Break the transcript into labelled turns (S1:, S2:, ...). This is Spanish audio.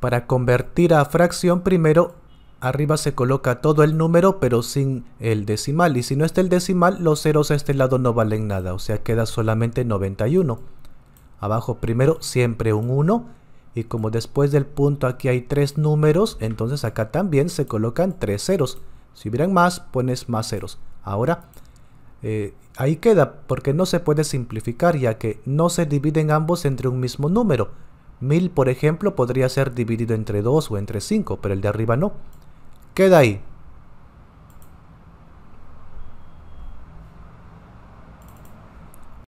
S1: Para convertir a fracción primero arriba se coloca todo el número pero sin el decimal y si no está el decimal los ceros a este lado no valen nada o sea queda solamente 91 abajo primero siempre un 1 y como después del punto aquí hay tres números entonces acá también se colocan tres ceros si hubieran más pones más ceros ahora eh, ahí queda porque no se puede simplificar ya que no se dividen ambos entre un mismo número 1000, por ejemplo, podría ser dividido entre 2 o entre 5, pero el de arriba no. Queda ahí,